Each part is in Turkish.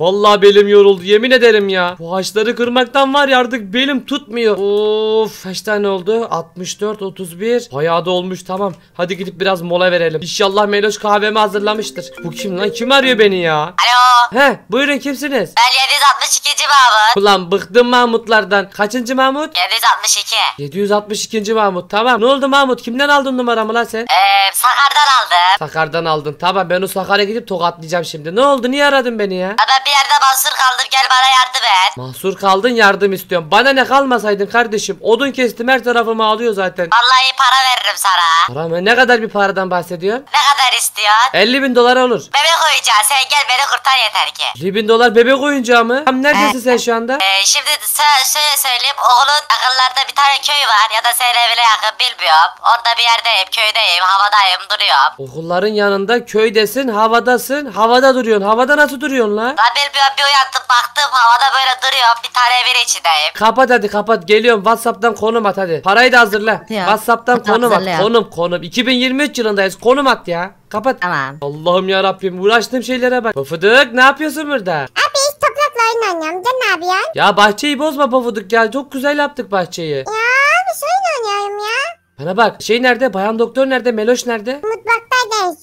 Vallahi belim yoruldu yemin ederim ya. Bu haçları kırmaktan var ya artık belim tutmuyor. Of kaç tane oldu? 64, 31. Bayağı da olmuş tamam. Hadi gidip biraz mola verelim. İnşallah Meloş kahvemi hazırlamıştır. Bu kim lan? Kim arıyor beni ya? Alo. He buyurun kimsiniz? Ben 762. Mahmut. Ulan bıktım Mahmutlardan. Kaçıncı Mahmut? 762. 762. Mahmut tamam. Ne oldu Mahmut? Kimden aldın numaramı lan sen? Eee Sakar'dan aldım. Sakar'dan aldın. Tamam ben o Sakar'a gidip tokatlayacağım şimdi. Ne oldu? Niye aradın beni ya? Ya bir yerde mahsur kaldım gel bana yardım et. Mahsur kaldın yardım istiyorum. Bana ne kalmasaydın kardeşim. Odun kestim her tarafımı alıyor zaten. Vallahi para veririm sana. Para mı? Ne kadar bir paradan bahsediyorsun? Ne kadar istiyorsun? 50 bin dolar olur. Bebek oyuncağı sen gel beni kurtar yeter ki. 50 bin dolar bebek oyuncağı mı? Tam neredesin ee, sen şu anda? Ee, şimdi sana şöyle söyleyeyim oğlun akıllarda bir tane köy var ya da senin evine yakın bilmiyorum. Orada bir yerdeyim köydeyim havadayım duruyorum. Okulların yanında köydesin havadasın havada duruyorsun. Havada nasıl duruyorsun Lan beraber bir, bir uyandım baktım havada böyle duruyor. Bir tane evin içindeyim. Kapat hadi kapat geliyorum Whatsapp'tan konum at hadi. Parayı da hazırla. Ya, Whatsapp'tan konum hazırlayalım. at. Konum konum. 2023 yılındayız konum at ya. Kapat. Tamam. Allah'ım ya Rabbim uğraştığım şeylere bak. Pofuduk ne yapıyorsun burada? Abi hiç toprakla oyun oynuyorum. Sen ne yapıyorsun? Ya bahçeyi bozma Pofuduk ya. Çok güzel yaptık bahçeyi. Ya abi şey oynuyorum ya. Bana bak şey nerede? Bayan doktor nerede? Meloş nerede? Mutlu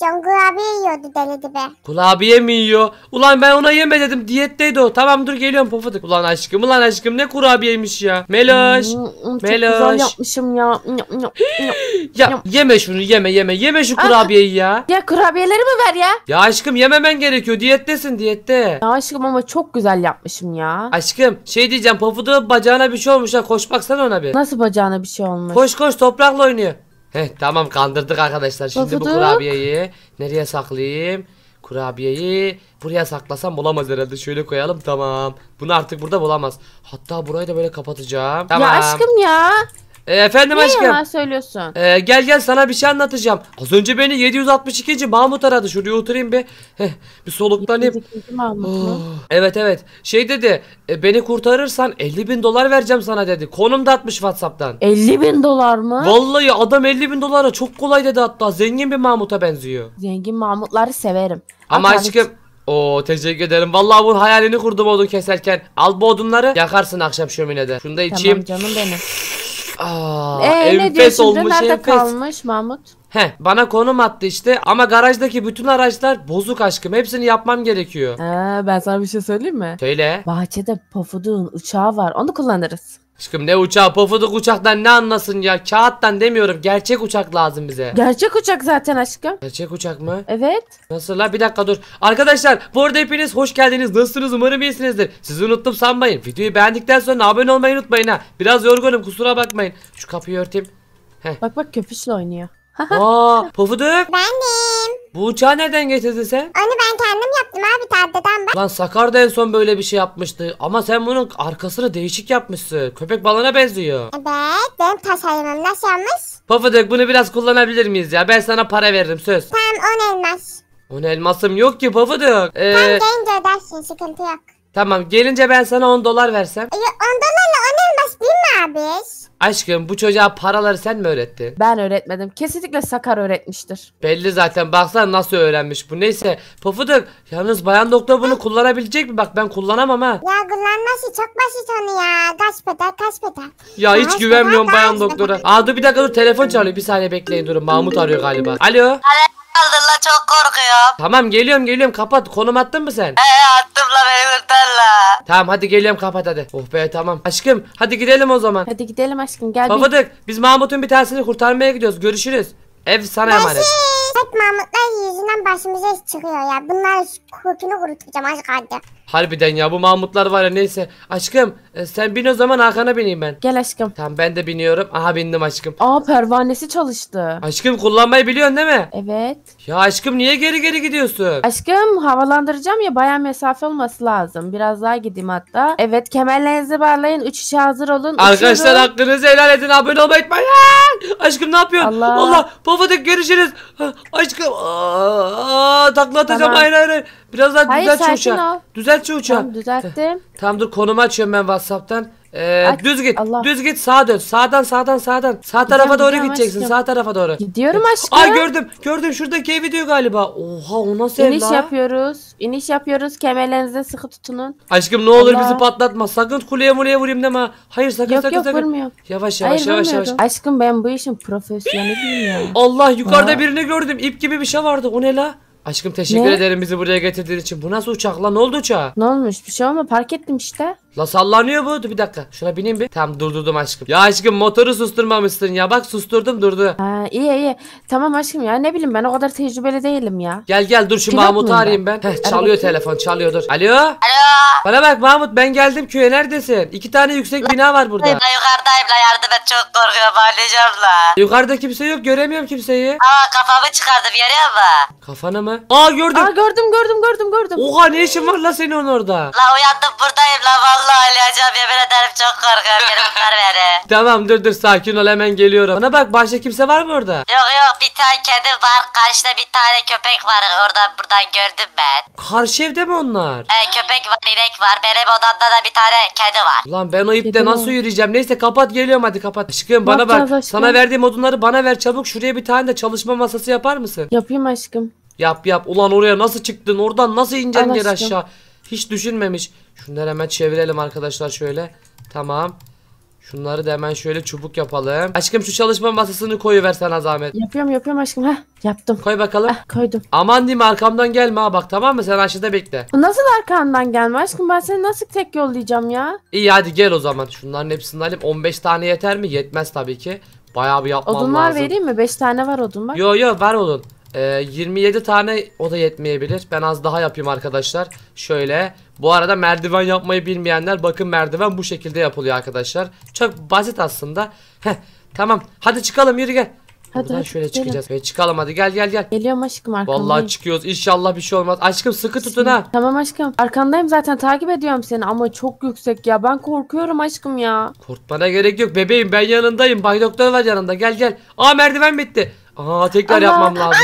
istiyorsun? Kurabiye yiyordu deli dibe. Kurabiye mi yiyor? Ulan ben ona yeme dedim. Diyetteydi o. Tamam dur geliyorum pofadık. Ulan aşkım ulan aşkım ne kurabiyeymiş ya. Meloş. Hmm, hmm, çok güzel yapmışım ya. Ya yeme şunu yeme yeme. Yeme şu ah, kurabiyeyi ya. Ya kurabiyeleri mi ver ya? Ya aşkım yememen gerekiyor. Diyettesin diyette. Ya aşkım ama çok güzel yapmışım ya. Aşkım şey diyeceğim pofuduğun bacağına bir şey olmuş ha. Koş baksana ona bir. Nasıl bacağına bir şey olmuş? Koş koş toprakla oynuyor. Heh tamam kandırdık arkadaşlar. Şimdi Bafuduk. bu kurabiyeyi nereye saklayayım? Kurabiyeyi buraya saklasam bulamaz herhalde. Şöyle koyalım tamam. Bunu artık burada bulamaz. Hatta burayı da böyle kapatacağım. Tamam. Ya aşkım ya. E, efendim Niye aşkım. yalan söylüyorsun? E, gel gel sana bir şey anlatacağım. Az önce beni 762. Mahmut aradı. Şuraya oturayım bir. Heh, bir soluklanayım. 762. Mahmut mu? Oh, evet evet. Şey dedi. E, beni kurtarırsan 50 bin dolar vereceğim sana dedi. Konum da atmış Whatsapp'tan. 50 bin dolar mı? Vallahi adam 50 bin dolara çok kolay dedi hatta. Zengin bir Mahmut'a benziyor. Zengin Mahmutları severim. Ama Hatta aşkım o teşekkür ederim. Vallahi bunun hayalini kurdum odun keserken. Al bu odunları yakarsın akşam şöminede. Şunu da içeyim. Tamam canım benim. Aa, ee, ne enfes diyorsun? olmuş Nerede enfes. kalmış Mahmut? He bana konum attı işte ama garajdaki bütün araçlar bozuk aşkım hepsini yapmam gerekiyor. Ee, ben sana bir şey söyleyeyim mi? Söyle. Bahçede Pofuduk'un uçağı var onu kullanırız. Aşkım ne uçağı pofuduk uçaktan ne anlasın ya kağıttan demiyorum gerçek uçak lazım bize Gerçek uçak zaten aşkım Gerçek uçak mı? Evet Nasıl la bir dakika dur Arkadaşlar bu arada hepiniz hoş geldiniz nasılsınız umarım iyisinizdir Sizi unuttum sanmayın videoyu beğendikten sonra abone olmayı unutmayın ha Biraz yorgunum kusura bakmayın Şu kapıyı örteyim Heh. Bak bak köpüşle oynuyor Aa Pofuduk. Benim. Bu uçağı nereden getirdin sen? Onu ben kendim yaptım abi tahtadan bak. Lan Sakar da en son böyle bir şey yapmıştı. Ama sen bunun arkasını değişik yapmışsın. Köpek balığına benziyor. Evet benim tasarımım nasıl olmuş? Pofuduk bunu biraz kullanabilir miyiz ya? Ben sana para veririm söz. Tam 10 elmas. 10 elmasım yok ki Pofuduk. Ee, Tam gelince ödersin sıkıntı yok. Tamam gelince ben sana 10 dolar versem. Ee, 10 dolarla 10 değil mi abi? Aşkım bu çocuğa paraları sen mi öğrettin? Ben öğretmedim. Kesinlikle Sakar öğretmiştir. Belli zaten baksana nasıl öğrenmiş bu. Neyse Pofuduk yalnız bayan doktor bunu kullanabilecek mi? Bak ben kullanamam ha. Ya kullanması çok basit onu ya. Kaç bedel kaç bedel. Ya hiç güvenmiyorum bayan doktora. bedel. Aa dur bir dakika dur telefon çalıyor. Bir saniye bekleyin durun. Mahmut arıyor galiba. Alo. Kaldı çok korkuyorum. Tamam geliyorum geliyorum kapat. Konum attın mı sen? He Tamam hadi geliyorum kapat hadi. Oh be tamam. Aşkım hadi gidelim o zaman. Hadi gidelim aşkım gel. bir- Babadık biz Mahmut'un bir tanesini kurtarmaya gidiyoruz. Görüşürüz. Ev sana emanet. Hep Mahmutlar yüzünden başımıza iş çıkıyor ya. Bunlar şu kokunu kurutacağım aşk hadi. Harbiden ya bu Mahmutlar var ya neyse. Aşkım e, sen bin o zaman Hakan'a bineyim ben. Gel aşkım. Tamam ben de biniyorum. Aha bindim aşkım. Aa pervanesi çalıştı. Aşkım kullanmayı biliyorsun değil mi? Evet. Ya aşkım niye geri geri gidiyorsun? Aşkım havalandıracağım ya bayağı mesafe olması lazım. Biraz daha gideyim hatta. Evet kemerlerinizi bağlayın. Uçuşa hazır olun. Arkadaşlar hakkınızı helal edin. Abone olmayı unutmayın. Aşkım ne yapıyorsun? Allah. Allah. Pofadık görüşürüz. Aşkım. Aa, aa, takla atacağım. Tamam. Hayır hayır Biraz daha hayır, düzelt şu uçağı. Düzelt Düzeltçi uçağı. Tamam düzelttim. Tamam dur konumu açıyorum ben Whatsapp'tan. Ee, Aç, düz git. Allah. Düz git sağa dön. Sağdan sağdan sağdan. Sağ tarafa doğru gidiyorum gideceksin. Aşkım. Sağ tarafa doğru. Gidiyorum aşkım. Ay gördüm. Gördüm şuradaki evi diyor galiba. Oha o nasıl İniş ev yapıyoruz. İniş yapıyoruz. Kemerlerinize sıkı tutunun. Aşkım ne olur Allah. bizi patlatma. Sakın kuleye muleye vurayım deme. Hayır sakın yok, sakın yok, sakın. Vurmuyorum. Yavaş yavaş Hayır, yavaş yavaş. Aşkım ben bu işin profesyoneliyim ya. Allah yukarıda Aa. birini gördüm. İp gibi bir şey vardı. O ne la? Aşkım teşekkür Ne? ederim bizi buraya getirdiğin için. Bu nasıl uçak lan? Ne oldu uçağa? Ne olmuş? Bir şey olma park ettim işte. La sallanıyor bu. bir dakika. Şuna bineyim bir. Tamam durdurdum aşkım. Ya aşkım motoru susturmamışsın ya. Bak susturdum durdu. Ha, iyi iyi. Tamam aşkım ya ne bileyim ben o kadar tecrübeli değilim ya. Gel gel dur şu Pilot Mahmut'u arayayım ben. Heh, çalıyor telefon çalıyor dur. Alo. Alo. Bana bak Mahmut ben geldim köye neredesin? İki tane yüksek bina var burada. La yukarıdayım la yardım et çok korkuyorum ağlayacağım la. Yukarıda kimse yok göremiyorum kimseyi. Aa kafamı çıkardım yarıyor mu? Kafanı mı? Aa gördüm. Aa gördüm gördüm gördüm gördüm. Oha ne işin var la senin orada? La uyandım buradayım la vallahi ağlayacağım yemin ederim çok korkuyorum beni kurtar beni. Tamam dur dur sakin ol hemen geliyorum. Bana bak başka kimse var mı orada? Yok yok bir tane kedi var karşıda bir tane köpek var oradan buradan gördüm ben. Karşı evde mi onlar? Ee, köpek var inek köpek var. Benim odamda da bir tane kedi var. Ulan ben o ipte nasıl yürüyeceğim? Neyse kapat geliyorum hadi kapat. Aşkım bana bak. aşkım? Sana verdiğim odunları bana ver çabuk. Şuraya bir tane de çalışma masası yapar mısın? Yapayım aşkım. Yap yap. Ulan oraya nasıl çıktın? Oradan nasıl ineceksin Al aşağı? Hiç düşünmemiş. Şunları hemen çevirelim arkadaşlar şöyle. Tamam. Şunları da hemen şöyle çubuk yapalım. Aşkım şu çalışma masasını koyuver sana zahmet. Yapıyorum yapıyorum aşkım. Heh, yaptım. Koy bakalım. Heh, ah, koydum. Aman diyeyim arkamdan gelme ha bak tamam mı? Sen aşağıda bekle. Nasıl arkamdan gelme aşkım? Ben seni nasıl tek yollayacağım ya? İyi hadi gel o zaman. Şunların hepsini alayım. 15 tane yeter mi? Yetmez tabii ki. Bayağı bir yapmam Odunlar lazım. Odunlar vereyim mi? 5 tane var odun bak. Yo yo ver odun. Ee, 27 tane o da yetmeyebilir. Ben az daha yapayım arkadaşlar. Şöyle. Bu arada merdiven yapmayı bilmeyenler bakın merdiven bu şekilde yapılıyor arkadaşlar. Çok basit aslında. Heh, tamam. Hadi çıkalım yürü gel. Hadi, Buradan hadi şöyle gidelim. çıkacağız. Böyle çıkalım hadi gel gel gel. Geliyorum aşkım arkamdayım. Vallahi çıkıyoruz. İnşallah bir şey olmaz. Aşkım sıkı tutun ha. Tamam aşkım. Arkandayım zaten takip ediyorum seni ama çok yüksek ya. Ben korkuyorum aşkım ya. Korkmana gerek yok bebeğim. Ben yanındayım. Bay doktor var yanında. Gel gel. Aa merdiven bitti. Aa tekrar Ama- yapmam lazım.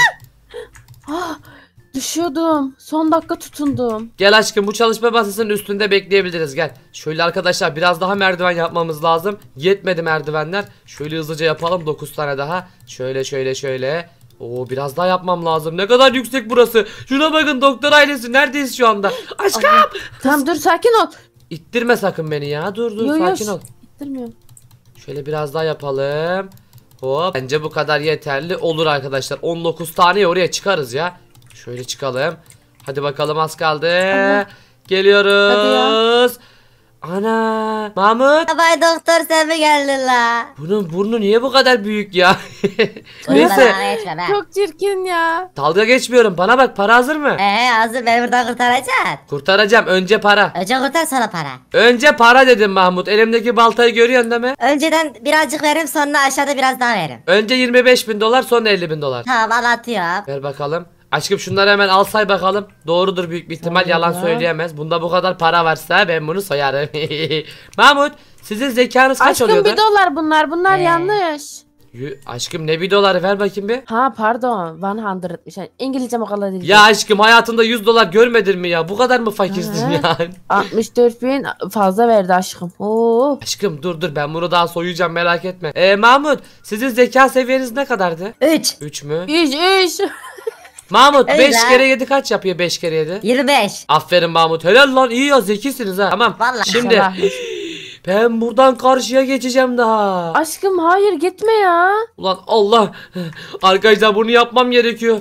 Ah, düşüyordum. Son dakika tutundum. Gel aşkım bu çalışma masasının üstünde bekleyebiliriz gel. Şöyle arkadaşlar biraz daha merdiven yapmamız lazım. Yetmedi merdivenler. Şöyle hızlıca yapalım 9 tane daha. Şöyle şöyle şöyle. Oo biraz daha yapmam lazım. Ne kadar yüksek burası. Şuna bakın doktor ailesi neredeyiz şu anda? Aşkım. Tamam dur sakin ol. İttirme sakın beni ya. Dur dur Yo, yo, sakin ol. İttirmiyorum. Şöyle biraz daha yapalım. Hop. Bence bu kadar yeterli olur arkadaşlar. 19 tane oraya çıkarız ya. Şöyle çıkalım. Hadi bakalım az kaldı. Ama. Geliyoruz. Ana Mahmut. Abay doktor sen mi la? Bunun burnu niye bu kadar büyük ya? Neyse. Çok çirkin ya. Dalga geçmiyorum. Bana bak para hazır mı? Ee hazır. Beni buradan kurtaracaksın. Kurtaracağım. Önce para. Önce kurtar sonra para. Önce para dedim Mahmut. Elimdeki baltayı görüyorsun değil mi? Önceden birazcık verim sonra aşağıda biraz daha verim. Önce 25 bin dolar sonra 50 bin dolar. Tamam anlatıyorum. Ver bakalım. Aşkım şunları hemen alsay bakalım. Doğrudur büyük bir ihtimal yalan söyleyemez. Bunda bu kadar para varsa ben bunu soyarım. Mahmut sizin zekanız kaç oluyor? Aşkım bir dolar bunlar. Bunlar He. yanlış. aşkım ne bir dolar ver bakayım bir. Ha pardon. 100. Yani İngilizcem o kadar değil. Ya aşkım hayatında 100 dolar görmedin mi ya? Bu kadar mı fakirsin He. yani? 64 bin fazla verdi aşkım. Oo. Aşkım dur dur ben bunu daha soyacağım merak etme. Ee, Mahmut sizin zeka seviyeniz ne kadardı? 3. 3 mü? 100 100. Mahmut Öyle. 5 kere 7 kaç yapıyor 5 kere 7? 25. Aferin Mahmut. Helal lan iyi ya zekisiniz ha. Tamam. Vallahi. Şimdi ben buradan karşıya geçeceğim daha. Aşkım hayır gitme ya. Ulan Allah. Arkadaşlar bunu yapmam gerekiyor.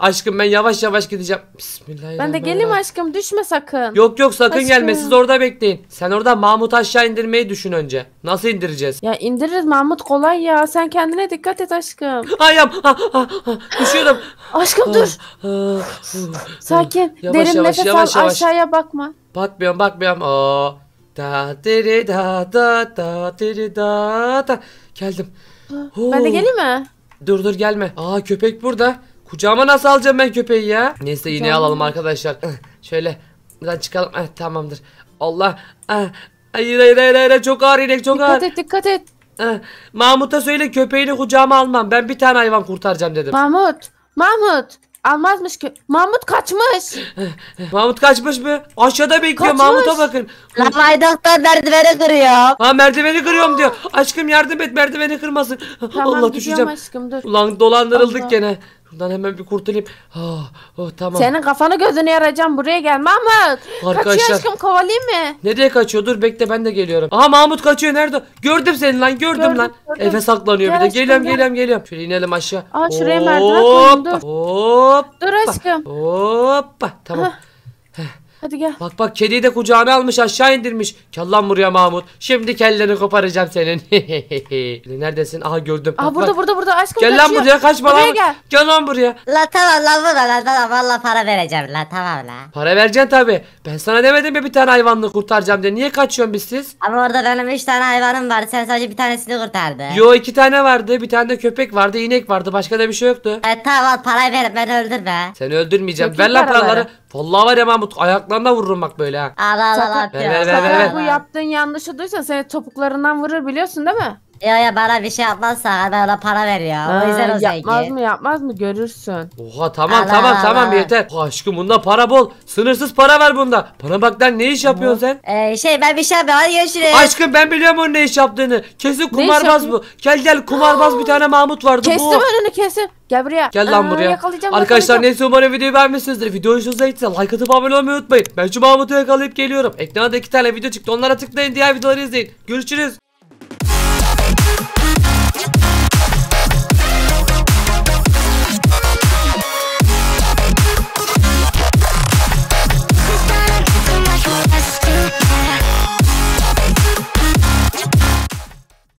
Aşkım ben yavaş yavaş gideceğim. Bismillahirrahmanirrahim. Ben de geleyim aşkım düşme sakın. Yok yok sakın Aşkım. gelme siz orada bekleyin. Sen orada Mahmut aşağı indirmeyi düşün önce. Nasıl indireceğiz? Ya indiririz Mahmut kolay ya. Sen kendine dikkat et aşkım. Ayam. Ah, ah, ah, Düşüyorum. Aşkım dur. Sakin. Yavaş, Derin yavaş, nefes yavaş, al yavaş. aşağıya bakma. Bakmıyorum bakmıyorum. Aa, da diri da da da diri da da. Geldim. Oo. Ben de geleyim mi? Dur dur gelme. Aa köpek burada. Kucağıma nasıl alacağım ben köpeği ya? Neyse yine alalım arkadaşlar. Şöyle buradan çıkalım. Eh, tamamdır. Allah. Ah, hayır, hayır hayır hayır çok ağır inek çok dikkat ağır. Dikkat et dikkat et. Mahmut'a söyle köpeğini kucağıma almam. Ben bir tane hayvan kurtaracağım dedim. Mahmut. Mahmut. Almazmış ki. Mahmut kaçmış. Mahmut kaçmış mı? Aşağıda bekliyor. Kaçmış. Mahmut'a bakın. Lan Maydok'tan merdiveni kırıyor. Ha merdiveni kırıyorum diyor. Aşkım yardım et merdiveni kırmasın. Tamam, Allah düşeceğim. Aşkım, dur. Ulan dolandırıldık Allah. gene. Şuradan hemen bir kurtulayım. Ah, oh, tamam. Senin kafanı gözünü yaracağım. Buraya gel Mahmut. Arkadaşlar. Kaçıyor aşkım kovalayayım mı? Nereye kaçıyor? Dur bekle ben de geliyorum. Aha Mahmut kaçıyor. Nerede? Gördüm seni lan. Gördüm, gördüm lan. Gördüm. Efe saklanıyor gel bir de. Aşkım, geliyorum gel. geliyorum geliyorum. Şöyle inelim aşağı. Aa şuraya merdiven koydum. Dur. Hoppa. Dur aşkım. Hoppa. Tamam. Heh. Hadi gel. Bak bak kediyi de kucağına almış aşağı indirmiş. Kellan buraya Mahmut. Şimdi kelleni koparacağım senin. Neredesin? Aha gördüm. Aa bak, burada bak. burada burada aşkım Gel lan kaçıyor. buraya kaçma Buraya lan. gel. Gel lan buraya. La tamam la bu da la valla para vereceğim la tamam la. Para vereceksin tabi. Ben sana demedim mi bir tane hayvanını kurtaracağım diye. Niye kaçıyorsun biz siz? Ama orada benim 3 tane hayvanım vardı. Sen sadece bir tanesini kurtardın. Yo iki tane vardı. Bir tane de köpek vardı. inek vardı. Başka da bir şey yoktu. E tamam al parayı ver. Ben öldürme. Seni öldürmeyeceğim. Çok Ver lan paraları. paraları. Vallahi var ya Mahmut ayaklar topuklarına vururum bak böyle ha. Al al Ver ver ver. Bu yaptığın yanlışı duysan seni topuklarından vurur biliyorsun değil mi? Ya ya bana bir şey yapmazsa ben ona para ver ya. O yüzden o zengin. Yapmaz mı yapmaz mı görürsün. Oha tamam Allah tamam Allah. tamam yeter. Oh, aşkım bunda para bol. Sınırsız para var bunda. Para bak ne iş yapıyorsun sen? Ee, şey ben bir şey yapmıyorum görüşürüz. Aşkım ben biliyorum onun ne iş yaptığını. Kesin kumarbaz bu. Gel gel kumarbaz bir tane Mahmut vardı Kestim bu. önünü kesin. Gel buraya. Gel lan Aa, buraya. Yakalayacağım, Arkadaşlar neyse umarım videoyu beğenmişsinizdir. Video hoşunuza gitse like atıp abone olmayı unutmayın. Ben şu Mahmut'u yakalayıp geliyorum. Ekrana iki tane video çıktı onlara tıklayın diğer videoları izleyin. Görüşürüz.